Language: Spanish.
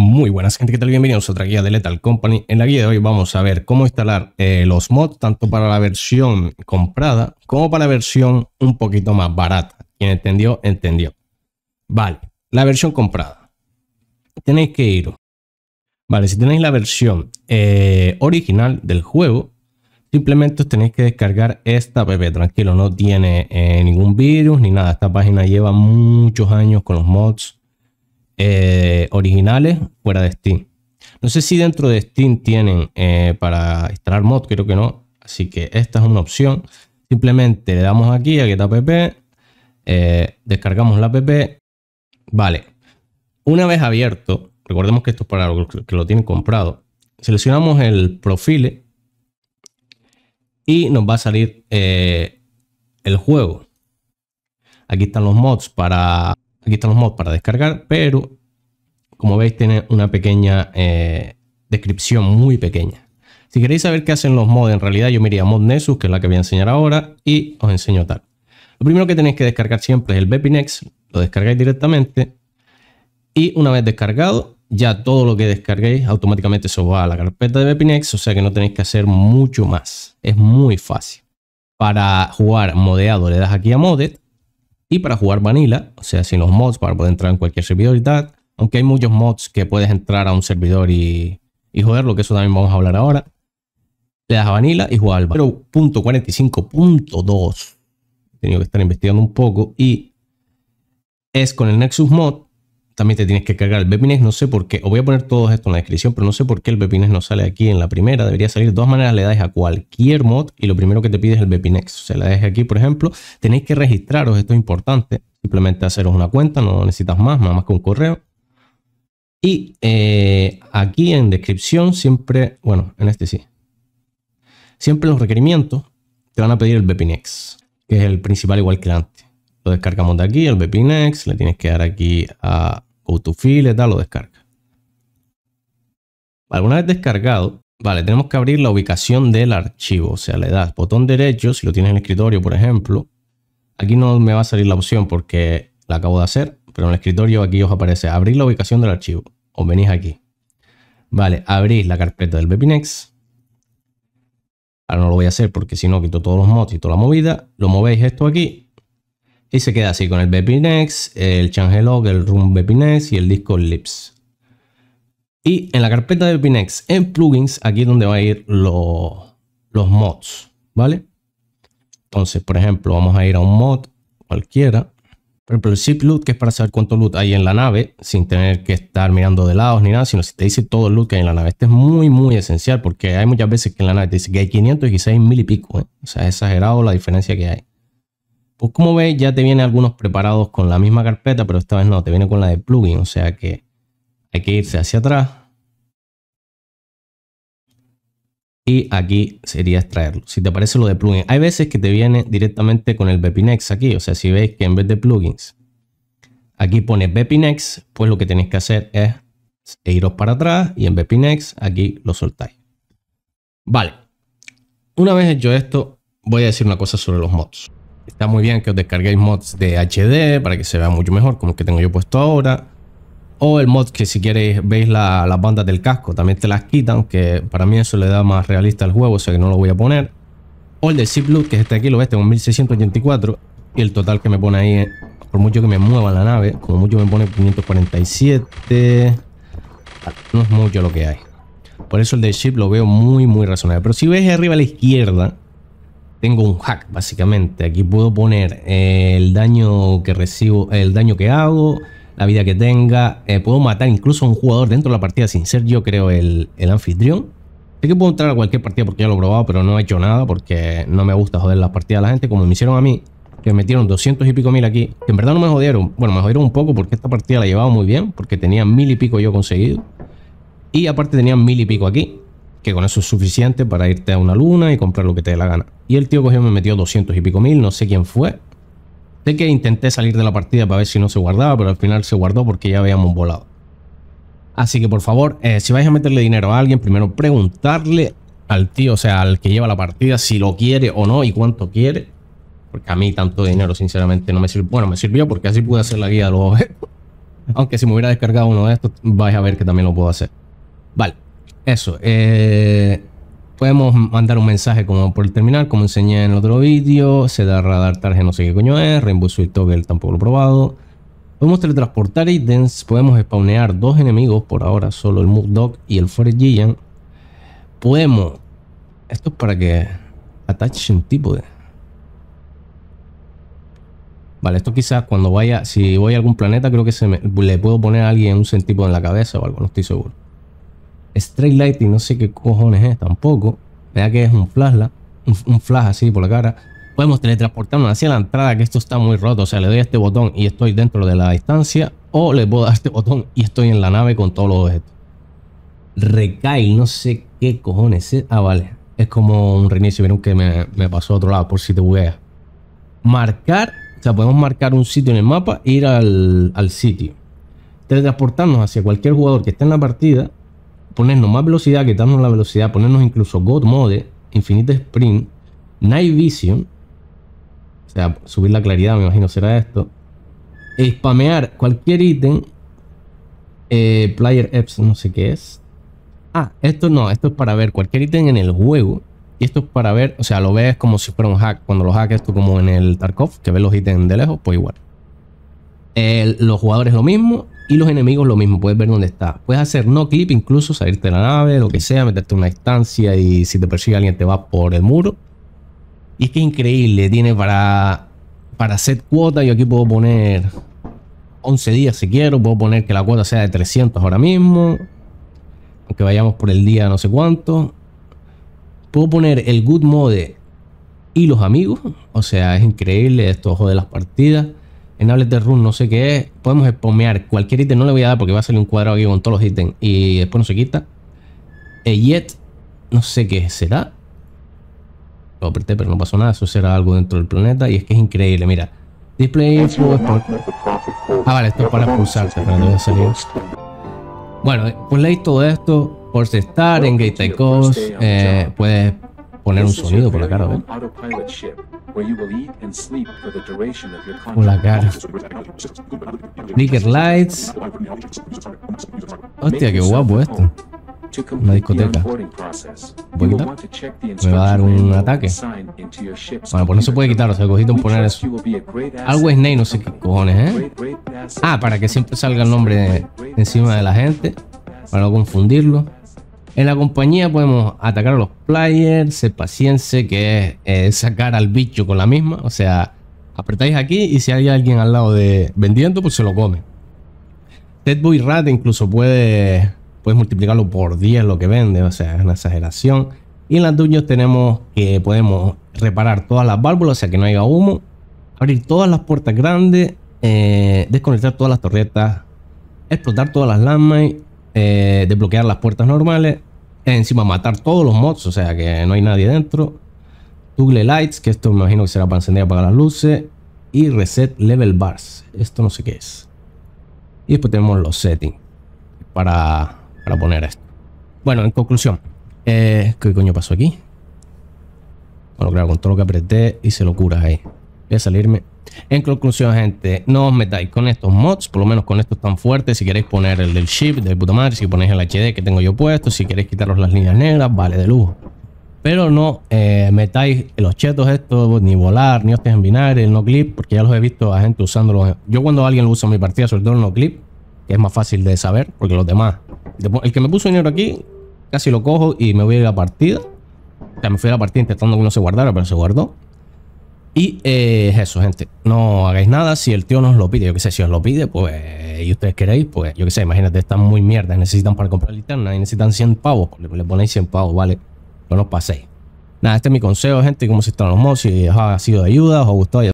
Muy buenas gente, ¿qué tal? Bienvenidos a otra guía de Lethal Company. En la guía de hoy vamos a ver cómo instalar eh, los mods tanto para la versión comprada como para la versión un poquito más barata. Quien entendió, entendió. Vale, la versión comprada. Tenéis que ir. Vale, si tenéis la versión eh, original del juego, simplemente os tenéis que descargar esta pp. Tranquilo, no tiene eh, ningún virus ni nada. Esta página lleva muchos años con los mods eh, originales fuera de Steam. No sé si dentro de Steam tienen eh, para instalar mods creo que no. Así que esta es una opción. Simplemente le damos aquí a Get App, eh, descargamos la app. Vale, una vez abierto, recordemos que esto es para los que lo tienen comprado, seleccionamos el profile y nos va a salir el juego. Aquí están los mods para Aquí están los mods para descargar, pero como veis tiene una pequeña eh, descripción muy pequeña. Si queréis saber qué hacen los mods, en realidad yo me iría a Mod que es la que voy a enseñar ahora, y os enseño tal. Lo primero que tenéis que descargar siempre es el Bepinex, lo descargáis directamente y una vez descargado, ya todo lo que descarguéis automáticamente se va a la carpeta de Bepinex, o sea que no tenéis que hacer mucho más. Es muy fácil. Para jugar modeado le das aquí a Modet y para jugar vanilla, o sea, sin los mods, para poder entrar en cualquier servidor y tal. Aunque hay muchos mods que puedes entrar a un servidor y, y joderlo, que eso también vamos a hablar ahora. Le das a vanilla y juegas al 0.45.2. He tenido que estar investigando un poco. Y es con el Nexus Mod también te tienes que cargar el Bepinex. No sé por qué, os voy a poner todo esto en la descripción, pero no sé por qué el Bepinex no sale aquí en la primera. Debería salir de dos maneras, le das a cualquier mod y lo primero que te pide es el Bepinex. O Se la dejes aquí, por ejemplo. Tenéis que registraros, esto es importante. Simplemente haceros una cuenta, no necesitas más, nada más que un correo. Y eh, aquí en descripción siempre, bueno, en este sí. Siempre los requerimientos te van a pedir el Bepinex, que es el principal igual que antes. Lo descargamos de aquí, el Bepinex, le tienes que dar aquí a o tu file, da, lo descarga. Alguna vez descargado, vale, tenemos que abrir la ubicación del archivo. O sea, le das botón derecho, si lo tienes en el escritorio, por ejemplo. Aquí no me va a salir la opción porque la acabo de hacer, pero en el escritorio aquí os aparece abrir la ubicación del archivo. Os venís aquí. Vale, abrís la carpeta del Bepinex. Ahora no lo voy a hacer porque si no quito todos los mods y toda la movida. Lo movéis esto aquí y se queda así con el Bepinex, el Changelog, el Room Bepinex y el disco Lips. Y en la carpeta de Bepinex, en plugins, aquí es donde va a ir los mods, ¿vale? Entonces, por ejemplo, vamos a ir a un mod cualquiera. Por ejemplo, el zip loot, que es para saber cuánto loot hay en la nave, sin tener que estar mirando de lados ni nada, sino si te dice todo el loot que hay en la nave. Este es muy, muy esencial porque hay muchas veces que en la nave te dice que hay 516 y mil y pico. ¿eh? O sea, es exagerado la diferencia que hay. Pues como veis ya te vienen algunos preparados con la misma carpeta, pero esta vez no, te viene con la de plugin, o sea que hay que irse hacia atrás. Y aquí sería extraerlo. Si te aparece lo de plugin, hay veces que te viene directamente con el Bepinex aquí, o sea, si veis que en vez de plugins, aquí pone Bepinex, pues lo que tenéis que hacer es iros para atrás y en Bepinex aquí lo soltáis. Vale, una vez hecho esto, voy a decir una cosa sobre los mods. Está muy bien que os descarguéis mods de HD para que se vea mucho mejor, como el que tengo yo puesto ahora. O el mod que si queréis veis las bandas del casco, también te las quitan, que para mí eso le da más realista al juego, o sea que no lo voy a poner. O el de loot que es este aquí, lo ves, tengo 1684. Y el total que me pone ahí, por mucho que me mueva la nave, como mucho me pone 547. No es mucho lo que hay. Por eso el de Ship lo veo muy, muy razonable. Pero si veis arriba a la izquierda, tengo un hack básicamente. Aquí puedo poner eh, el daño que recibo, el daño que hago, la vida que tenga. Eh, puedo matar incluso a un jugador dentro de la partida sin ser yo creo el, anfitrión. Sé que puedo entrar a cualquier partida porque ya lo he probado, pero no he hecho nada porque no me gusta joder las partidas de la gente como me hicieron a mí. Que me metieron 200 y pico mil aquí. Que en verdad no me jodieron. Bueno, me jodieron un poco porque esta partida la llevaba muy bien. Porque tenía mil y pico yo conseguido. Y aparte tenía mil y pico aquí que con eso es suficiente para irte a una luna y comprar lo que te dé la gana. Y el tío cogió me metió 200 y pico mil, no sé quién fue. Sé que intenté salir de la partida para ver si no se guardaba, pero al final se guardó porque ya habíamos volado. Así que por favor, eh, si vais a meterle dinero a alguien, primero preguntarle al tío, o sea, al que lleva la partida, si lo quiere o no y cuánto quiere. Porque a mí tanto dinero, sinceramente, no me sirvió. Bueno, me sirvió porque así pude hacer la guía luego. Aunque si me hubiera descargado uno de estos, vais a ver que también lo puedo hacer. Vale eso. Eh, podemos mandar un mensaje como por el terminal, como enseñé en otro vídeo. Se da radar tarje, no sé qué coño es. Rainbow y Toggle tampoco lo he probado. Podemos teletransportar ítems. Podemos spawnear dos enemigos. Por ahora solo el Mood Dog y el Forest Podemos. Esto es para que atache un tipo de. Vale, esto quizás cuando vaya, si voy a algún planeta, creo que se le puedo poner a alguien un centímetro en la cabeza o algo, no estoy seguro. Straight Lighting, no sé qué cojones es tampoco. Vea que es un flash, un, flash así por la cara. Podemos teletransportarnos hacia la entrada, que esto está muy roto. O sea, le doy a este botón y estoy dentro de la distancia. O le puedo dar este botón y estoy en la nave con todos los objetos. Recae, no sé qué cojones es. Ah, vale. Es como un reinicio. Vieron que me, pasó a otro lado, por si te bugueas. Marcar. O sea, podemos marcar un sitio en el mapa e ir al, al sitio teletransportarnos hacia cualquier jugador que esté en la partida ponernos más velocidad, quitarnos la velocidad, ponernos incluso God Mode, Infinite Sprint, Night Vision, o sea, subir la claridad, me imagino será esto, e spamear cualquier ítem, eh, Player Apps, no sé qué es. Ah, esto no, esto es para ver cualquier ítem en el juego. Y esto es para ver, o sea, lo ves como si fuera un hack. Cuando lo hack tú como en el Tarkov, que ves los ítems de lejos, pues igual. los jugadores lo mismo, y los enemigos lo mismo, puedes ver dónde está. Puedes hacer no clip, incluso salirte de la nave, lo que sea, meterte una estancia y si te persigue alguien te va por el muro. Y es que increíble, tiene para, para set cuota, yo aquí puedo poner 11 días si quiero, puedo poner que la cuota sea de 300 ahora mismo, aunque vayamos por el día no sé cuánto. Puedo poner el good mode y los amigos, o sea, es increíble esto ojo de las partidas enables de run, no sé qué es. Podemos spomear cualquier ítem, no le voy a dar porque va a salir un cuadrado aquí con todos los ítems y después no se quita. E yet, no sé qué será. Lo apreté, pero no pasó nada. Eso será algo dentro del planeta. Y es que es increíble, mira. Display Ah, vale, esto es para pulsarse, Bueno, eh, pues leí todo esto. Por estar en Gate eh, puedes poner un sonido por la cara, ¿ven? ¿eh? Por la cara. Nigger Lights. Hostia, qué guapo esto. Una discoteca. Me va a dar un ataque. Bueno, pues no se puede quitar, o sea, cogito en poner eso. es ney, no sé qué cojones, ¿eh? Ah, para que siempre salga el nombre encima de la gente. Para no confundirlo. En la compañía podemos atacar a los players, ser paciente, que es eh, sacar al bicho con la misma. O sea, apretáis aquí y si hay alguien al lado de vendiendo, pues se lo come. Dead Boy Rat incluso puede puedes multiplicarlo por 10 lo que vende, o sea, es una exageración. Y en las duños tenemos que podemos reparar todas las válvulas, o sea, que no haya humo, abrir todas las puertas grandes, eh, desconectar todas las torretas, explotar todas las landmines, eh, desbloquear las puertas normales, encima matar todos los mods, o sea que no hay nadie dentro. Tugle Lights, que esto me imagino que será para encender y apagar las luces. Y Reset Level Bars, esto no sé qué es. Y después tenemos los settings para, para poner esto. Bueno, en conclusión, eh, ¿qué coño pasó aquí? Bueno, claro, con todo lo que apreté hice locura ahí. Voy a salirme en conclusión, gente, no os metáis con estos mods, por lo menos con estos tan fuertes. Si queréis poner el del chip, del puta madre, si ponéis el HD que tengo yo puesto, si queréis quitaros las líneas negras, vale, de lujo. Pero no eh, metáis los chetos estos, ni volar, ni hostias en binario el no clip, porque ya los he visto a gente usándolos. Yo cuando alguien lo usa en mi partida, sobre todo el no clip, que es más fácil de saber, porque los demás. El que me puso dinero aquí, casi lo cojo y me voy a ir a la partida. O sea, me fui a la partida intentando que no se guardara, pero se guardó. Y eh, es eso, gente. No hagáis nada. Si el tío nos lo pide, yo que sé, si os lo pide, pues, eh, y ustedes queréis, pues, yo que sé, imagínate, están muy mierdas. Necesitan para comprar linterna y necesitan 100 pavos. Pues, le, ponéis 100 pavos, ¿vale? No nos paséis. Nada, este es mi consejo, gente, cómo se están los mods. Si os ha sido de ayuda, os ha gustado.